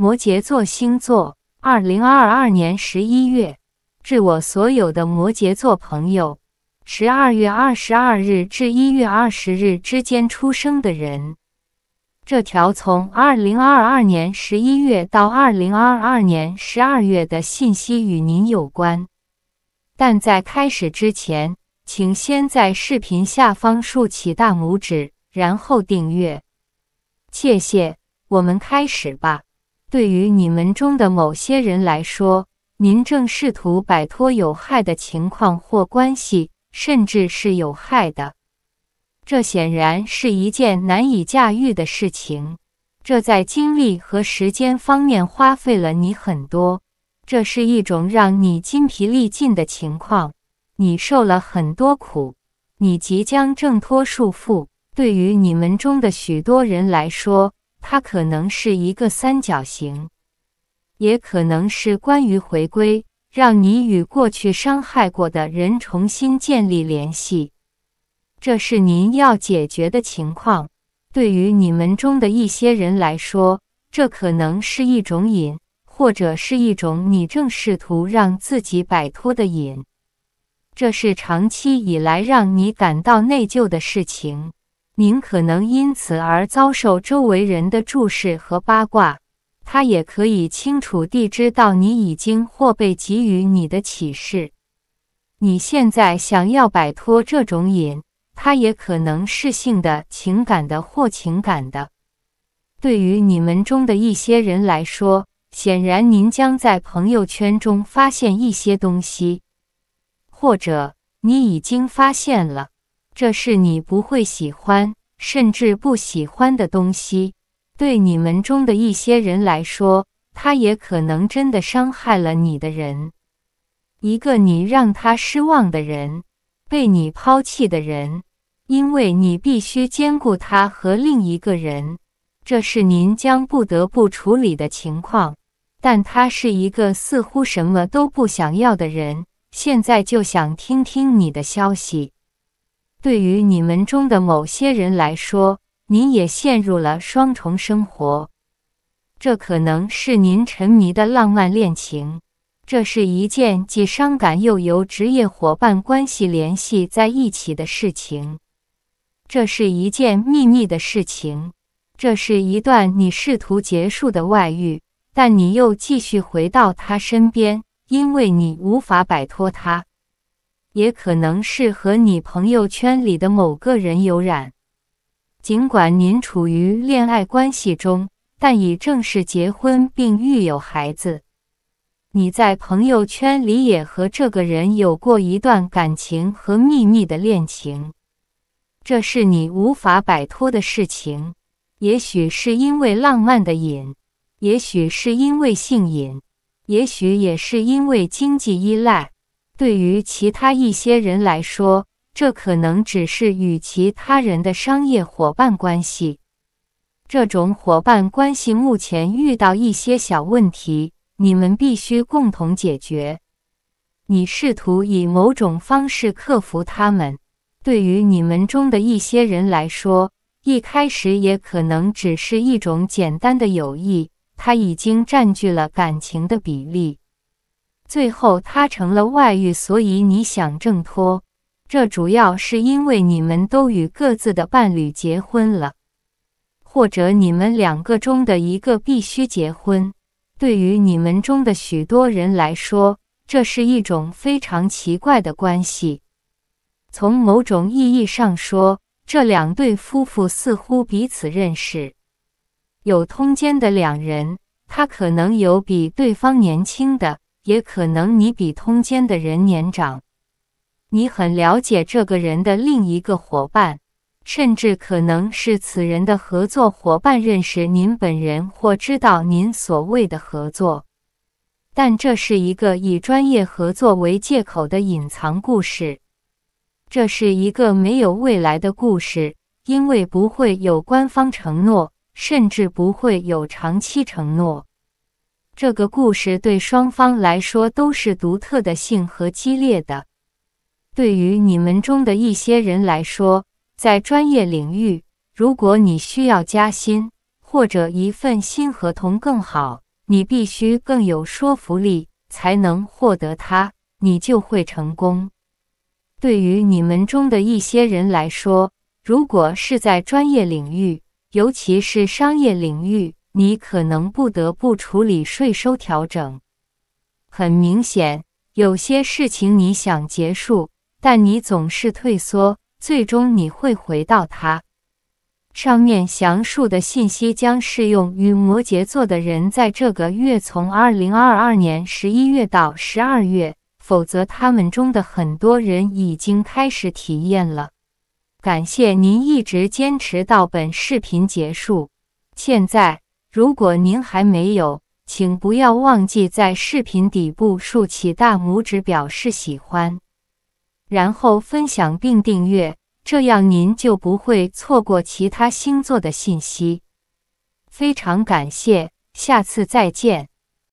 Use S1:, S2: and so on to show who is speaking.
S1: 摩羯座星座，二零二二年十一月至我所有的摩羯座朋友，十二月二十二日至一月二十日之间出生的人，这条从二零二二年十一月到二零二二年十二月的信息与您有关。但在开始之前，请先在视频下方竖起大拇指，然后订阅，谢谢。我们开始吧。对于你们中的某些人来说，您正试图摆脱有害的情况或关系，甚至是有害的。这显然是一件难以驾驭的事情，这在精力和时间方面花费了你很多。这是一种让你筋疲力尽的情况，你受了很多苦，你即将挣脱束缚。对于你们中的许多人来说。它可能是一个三角形，也可能是关于回归，让你与过去伤害过的人重新建立联系。这是您要解决的情况。对于你们中的一些人来说，这可能是一种瘾，或者是一种你正试图让自己摆脱的瘾。这是长期以来让你感到内疚的事情。您可能因此而遭受周围人的注视和八卦，他也可以清楚地知道你已经或被给予你的启示。你现在想要摆脱这种瘾，它也可能是性的情感的或情感的。对于你们中的一些人来说，显然您将在朋友圈中发现一些东西，或者你已经发现了。这是你不会喜欢，甚至不喜欢的东西。对你们中的一些人来说，他也可能真的伤害了你的人，一个你让他失望的人，被你抛弃的人，因为你必须兼顾他和另一个人。这是您将不得不处理的情况。但他是一个似乎什么都不想要的人，现在就想听听你的消息。对于你们中的某些人来说，您也陷入了双重生活。这可能是您沉迷的浪漫恋情，这是一件既伤感又由职业伙伴关系联系在一起的事情。这是一件秘密的事情，这是一段你试图结束的外遇，但你又继续回到他身边，因为你无法摆脱他。也可能是和你朋友圈里的某个人有染。尽管您处于恋爱关系中，但已正式结婚并育有孩子。你在朋友圈里也和这个人有过一段感情和秘密的恋情，这是你无法摆脱的事情。也许是因为浪漫的瘾，也许是因为性瘾，也许也是因为经济依赖。对于其他一些人来说，这可能只是与其他人的商业伙伴关系。这种伙伴关系目前遇到一些小问题，你们必须共同解决。你试图以某种方式克服他们。对于你们中的一些人来说，一开始也可能只是一种简单的友谊，它已经占据了感情的比例。最后，他成了外遇，所以你想挣脱，这主要是因为你们都与各自的伴侣结婚了，或者你们两个中的一个必须结婚。对于你们中的许多人来说，这是一种非常奇怪的关系。从某种意义上说，这两对夫妇似乎彼此认识。有通奸的两人，他可能有比对方年轻的。也可能你比通奸的人年长，你很了解这个人的另一个伙伴，甚至可能是此人的合作伙伴认识您本人或知道您所谓的合作，但这是一个以专业合作为借口的隐藏故事，这是一个没有未来的故事，因为不会有官方承诺，甚至不会有长期承诺。这个故事对双方来说都是独特的性和激烈的。对于你们中的一些人来说，在专业领域，如果你需要加薪或者一份新合同更好，你必须更有说服力才能获得它，你就会成功。对于你们中的一些人来说，如果是在专业领域，尤其是商业领域。你可能不得不处理税收调整。很明显，有些事情你想结束，但你总是退缩。最终，你会回到它上面详述的信息将适用于摩羯座的人在这个月，从二零二二年十一月到十二月。否则，他们中的很多人已经开始体验了。感谢您一直坚持到本视频结束。现在。如果您还没有，请不要忘记在视频底部竖起大拇指表示喜欢，然后分享并订阅，这样您就不会错过其他星座的信息。非常感谢，下次再见。